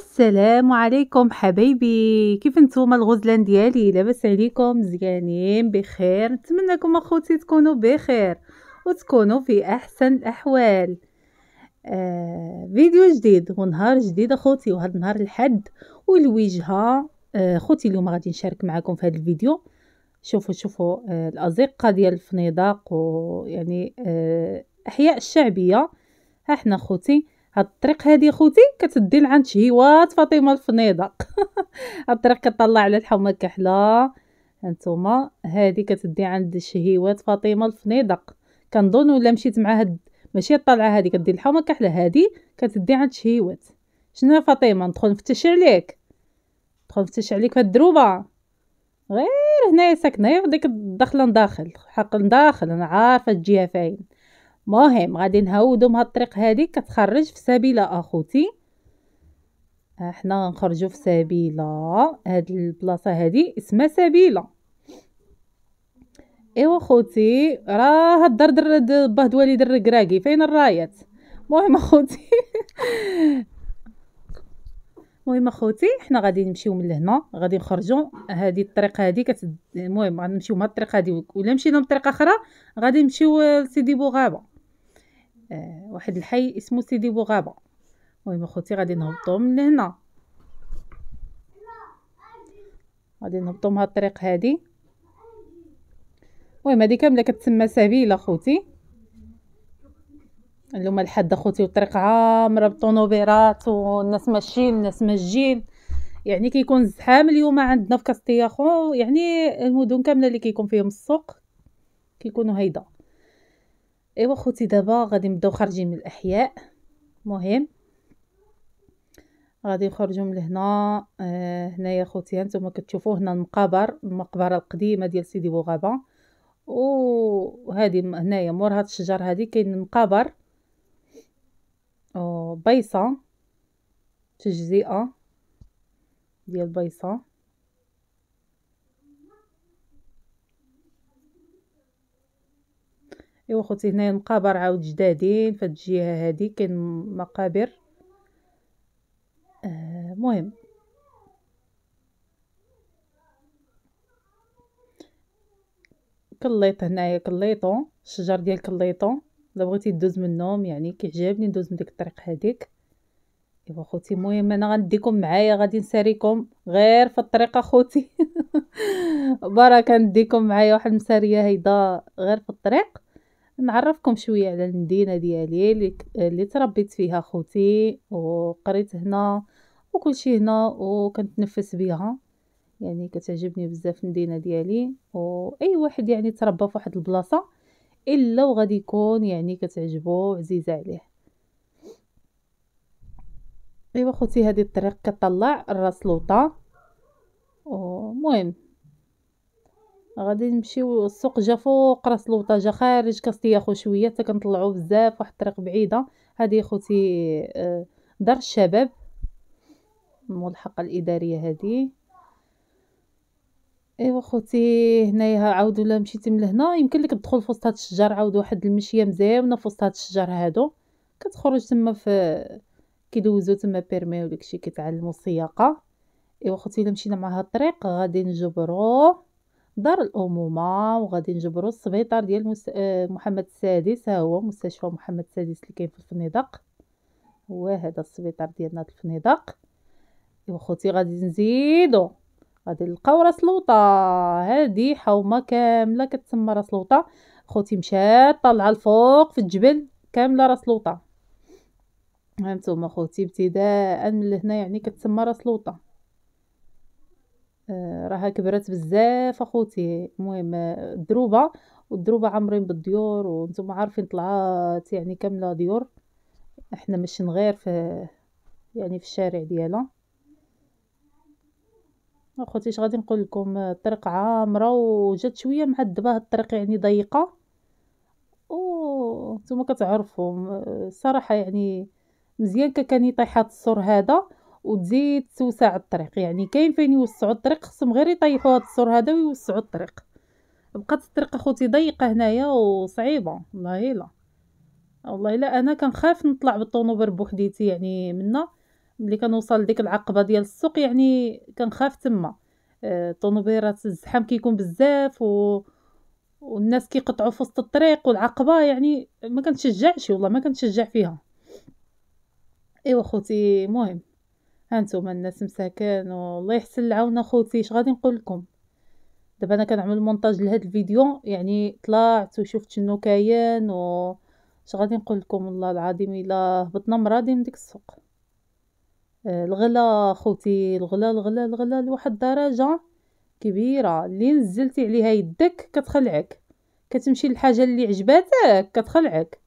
السلام عليكم حبايبي كيف نتوما الغزلان ديالي لاباس عليكم مزيانين بخير نتمنىكم اخوتي تكونوا بخير وتكونوا في احسن الاحوال آه فيديو جديد ونهار جديد اخوتي وهذا نهار الحد والوجهه آه اليوم غادي نشارك معكم في هذا الفيديو شوفوا شوفوا آه الازقه ديال الفنيدق ويعني آه احياء الشعبيه احنا اخوتي هاد الطريق هادي خوتي كتدي لعند شهيوات فاطمه الفنيدق هاد الطريق كطلع على الحومه كحله هانتوما هادي كتدي عند شهيوات فاطمه الفنيدق كنظن ولا مشيت مع هاد ماشي الطلعه هادي كدير الحومه كحله هادي كتدي عند شهيوات شنو فاطمه ندخل نفتش عليك ندخل نفتش عليك في الدروبه غير هنايا ساكنه ديك الدخله داخل حق داخل انا عارفه الجهه فين مهم غادي نهودو من هاد الطريق هادي كتخرج في سبيله اخوتي حنا غنخرجو في سبيله هاد البلاصه هادي اسمها سبيله ايوا خوتي راه الدار در باه دوالي در كراكي فين الرايات المهم اخوتي المهم اخوتي حنا غادي نمشيو من لهنا غادي نخرجو هذه الطريق هذه كت المهم غنمشيو من الطريق هذه ولا مشينا بطريقه اخرى غادي نمشيو لسيدي بوغابه آه واحد الحي اسمه سيدي بوغابه المهم اخوتي غادي نهبطو من هنا غادي نهبطو من هاد الطريق هادي المهم هادي كامله كتسمى سبيل اخوتي اللوم الحاده اخوتي والطريق عامره بالطونوبيرات والناس ماشيين الناس ماجين يعني كيكون زحام اليوم عندنا في كاستياخو يعني المدن كامله اللي كيكون فيهم السوق كيكونوا هيدا ايوا خوتي دابا غادي نبداو خارجين من الاحياء مهم غادي نخرجوا من هنا آه هنايا خوتي هانتوما كتشوفوا هنا المقابر المقبره القديمه ديال سيدي بوغابا وهذه هنايا مور هاد الشجر هذه كاين المقابر بيصه تجزئه ديال بيصه ايوا خوتي هنايا مقابر عاود جدادين فهاد الجهه هادي كاين مقابر آه مهم كليط هنايا كليطون الشجر ديال كليطون الا بغيتي دوز منهم يعني كيعجبني ندوز من ديك الطريق هذيك ايوا خوتي المهم انا غنديكم معايا غادي نساريكم غير في الطريقه اخوتي برا كنديكم معايا واحد المساريه هيدا غير في الطريق نعرفكم شويه على المدينه ديالي اللي, تربيت فيها خوتي وقريت هنا وكل شيء هنا نفس بها يعني كتعجبني بزاف المدينه ديالي واي واحد يعني تربى في واحد البلاصه الا وغادي يكون يعني كتعجبو عزيزه عليه ايوا خوتي هذه الطريق كطلع الراس لوطا ومهم غادي نمشيو السوق جا فوق راس لوطا جا خارج كاستياخو شويه حتى كنطلعو بزاف واحد الطريق بعيده هذه خوتي آه، دار الشباب الملحقه الاداريه هذه ايوا خوتي هنايا عاودوا الا مشيتي من لهنا يمكن لك تدخل في وسط هاد الشجر عاود واحد المشيه مزيانه في وسط هاد الشجر هادو كتخرج تما في كيدوزو تما بيرمي وداكشي كيتعلموا السياقه ايوا خوتي الا مشينا مع هاد الطريق غادي نجبرو دار الامومه وغادي نجبروا السبيطار ديال مس... آه، محمد السادس ها هو مستشفى محمد السادس اللي كاين في الفنيدق هو هذا السبيطار ديالنا في الفنيدق ايوا خوتي غادي نزيدو غادي نلقاو راس لوطه هذه حومه كامله كتسمى راس لوطه خوتي مشات طالعه الفوق في الجبل كامله راس لوطه هانتوما خوتي ابتداء من لهنا يعني كتسمى راس لوطه راها كبرت بزاف اخوتي المهم الدروبه والدروبه عامرين بالديور وانتم عارفين طلعات يعني كامله ديور احنا ماشيين غير في يعني في الشارع ديالها اخوتي اش غادي نقول لكم الطريق عامره وجات شويه معذبه الطريق يعني ضيقه او نتوما كتعرفوا صراحه يعني مزيان كان يطيح هذا السور هذا وتزيد توسع الطريق يعني كاين فين يوسعوا الطريق خصهم غير يطيحوا هذا السور هذا ويوسعوا الطريق بقات الطريق اخوتي ضيقه هنايا وصعيبه والله الا والله الا انا كنخاف نطلع بالطونوبر بوحديتي يعني منا ملي كنوصل لديك العقبه ديال السوق يعني كنخاف تما الطونوبيرات آه، الزحام كيكون بزاف و والناس كيقطعوا في وسط الطريق والعقبه يعني ما كنتشجعش والله ما كنتشجع فيها ايوا خوتي مهم هانتوما الناس مساكن والله يحسن العون اخوتي اش غادي نقول لكم دابا انا كنعمل مونتاج لهذا الفيديو يعني طلعت وشفت شنو كاين و اش غادي نقول لكم والله العظيم الا هبطنا مرادي من ديك السوق آه، الغلا خوتي الغلا الغلا الغلا لواحد الدرجه كبيره اللي نزلتي عليها يدك كتخلعك كتمشي للحاجه اللي عجباتك كتخلعك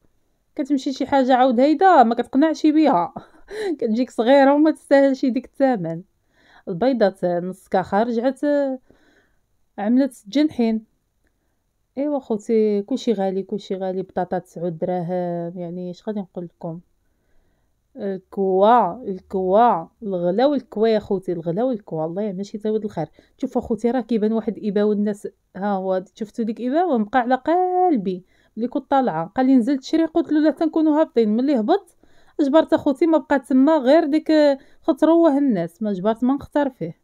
كتمشي شي حاجه عاود هيدا ما كتقنعش بيها كتجيك صغيره وما تستاهلش ديك الثمن البيضه نص كاخه رجعت عملت جنحين ايوا خوتي كلشي غالي كلشي غالي بطاطا 9 دراهم يعني اش غادي نقول لكم الكوا الكوا الغلا والكوا يا خوتي الغلا والكوا الله يعني شي تاود الخير شوفوا خوتي راه كيبان واحد اباو الناس ها هو شفتوا ديك اباو مبقى على قلبي ملي كنت طالعه قال لي نزلت شري قلت له لا تنكونوا هابطين ملي هبط جبرت اخوتي ما بقى تما غير ديك خطروه الناس ما جبرت ما نختار فيه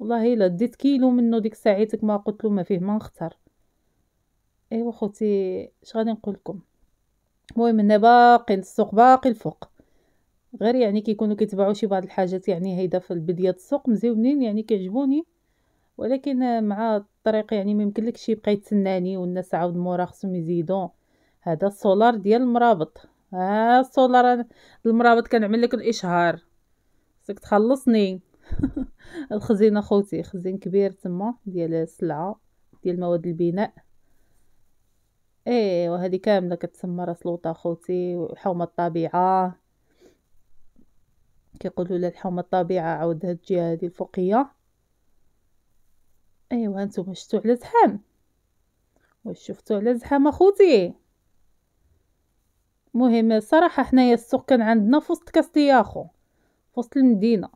والله الا ديت كيلو منه ديك ساعتك ما قلت له ما فيه ما نختار ايوا خوتي اش غادي نقول لكم المهم انا باقي السوق باقي الفوق غير يعني كيكونوا كيتباعوا شي بعض الحاجات يعني هيدا في البديه السوق مزيونين يعني كيعجبوني ولكن مع الطريق يعني ما يمكنلكش يبقى يتسناني والناس عاود مورا خصهم يزيدوا هذا السولار ديال المرابط ها السولار المرابط كنعمل لك الاشهار خصك تخلصني الخزينه خوتي خزين كبير تما ديال السلعه ديال مواد البناء ايوا وهذه كامله كتسمى راس لوطه خوتي وحومه الطبيعه كيقولوا لها الحومه الطبيعه عاود هاد الجهه هذه الفوقيه ايوا هانتوما شفتوا على زحام واش شفتوا على زحام اخوتي مهم الصراحه حنايا السوق كان عندنا في وسط كاستيا في وسط المدينه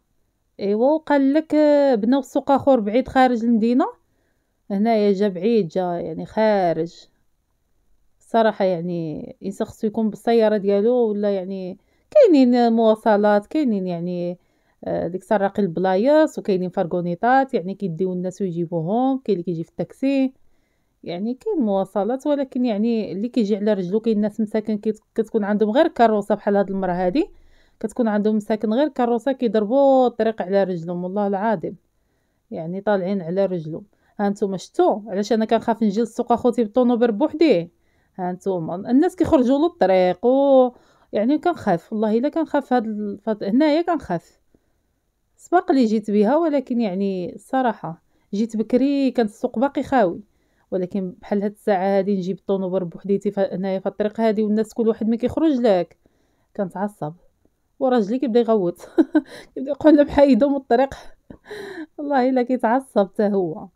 ايوا وقال لك آه، بناو سوق اخر بعيد خارج المدينه هنايا جا بعيد جا يعني خارج صراحه يعني انسان خصو يكون بالسياره ديالو ولا يعني كاينين مواصلات كاينين يعني آه، ديك سراقي البلايص وكاينين فرغونيطات يعني كيديو الناس ويجيبوهم كاين اللي كيجي في التاكسي يعني كاين مواصلات ولكن يعني اللي كيجي على رجلو كاين ناس مساكن كتكون عندهم غير كروسه بحال هاد المراه هادي كتكون عندهم مساكن غير كروسه كيضربوا الطريق على رجلهم والله العظيم يعني طالعين على رجلهم ها نتوما شفتوا علاش انا كنخاف نجي للسوق اخوتي بالطونوبر بوحدي ها نتوما الناس كيخرجوا للطريق و يعني كنخاف والله الا كنخاف هاد, ال... هنايا كنخاف سبق لي جيت بها ولكن يعني الصراحه جيت بكري كان السوق باقي خاوي ولكن بحال هاد الساعه هادي نجيب الطونوبر بوحديتي هنايا في الطريق هادي والناس كل واحد ما كيخرج لك كنتعصب وراجلي كيبدا يغوت كيبدا يقول لها من الطريق والله الا كيتعصب حتى هو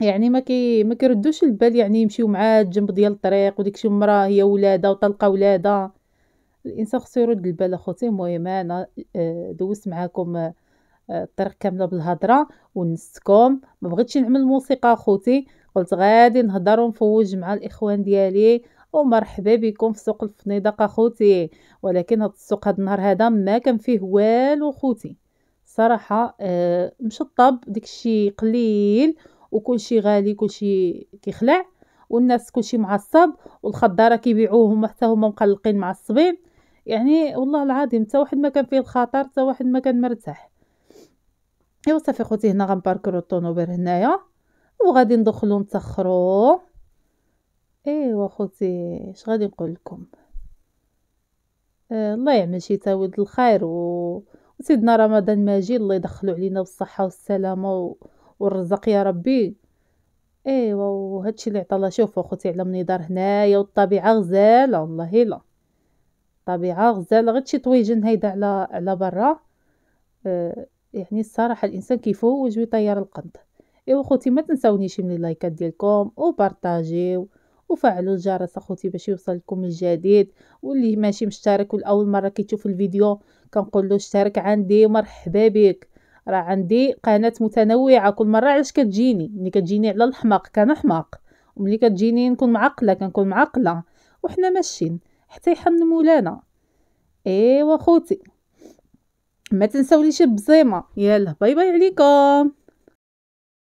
يعني ما كي ما كيردوش البال يعني يمشيو معاه الجنب ديال الطريق وديك شي مراه هي ولاده وطلقه ولاده الانسان خصو يرد البال اخوتي المهم انا آه، دوزت معاكم الطريق كامله بالهضره ونستكم ما بغيتش نعمل موسيقى خوتي قلت غادي نهضر ونفوج مع الاخوان ديالي ومرحبا بكم في سوق الفنيدق اخوتي ولكن هذا السوق هذا النهار هذا ما كان فيه والو خوتي صراحه آه مشطب داكشي قليل وكلشي غالي كلشي كيخلع والناس كلشي معصب والخضاره كيبيعوهم حتى هما مقلقين معصبين يعني والله العظيم حتى واحد ما كان فيه الخطر حتى واحد ما كان مرتاح ايوا صافي خوتي هنا غنباركرو الطونوبير هنايا وغادي ندخلو نسخرو ايوا خوتي اش غادي نقول لكم آه الله يعمل شي تاود الخير و... وسيدنا رمضان ماجي الله يدخلو علينا بالصحه والسلامه و... والرزق يا ربي ايوا وهادشي اللي عطا الله شوفوا خوتي على منظر هنايا والطبيعه غزاله والله الا الطبيعه غزاله غير شي طويجن هيدا على على برا آه يعني الصراحه الانسان كيفوج ويطير القنط ايوا خوتي ما تنساونيش من اللايكات ديالكم وبارطاجيو وفعلوا الجرس اخوتي باش يوصلكم الجديد واللي ماشي مشترك ولاول مره كيشوف الفيديو كنقول له اشترك عندي مرحبا بك راه عندي قناه متنوعه كل مره علاش كتجيني ملي كتجيني على الحماق كان حماق وملي كتجيني نكون معقله كنكون معقله وحنا ماشيين حتى يحن مولانا ايوا خوتي ما ليش بزيمه يلا باي باي عليكم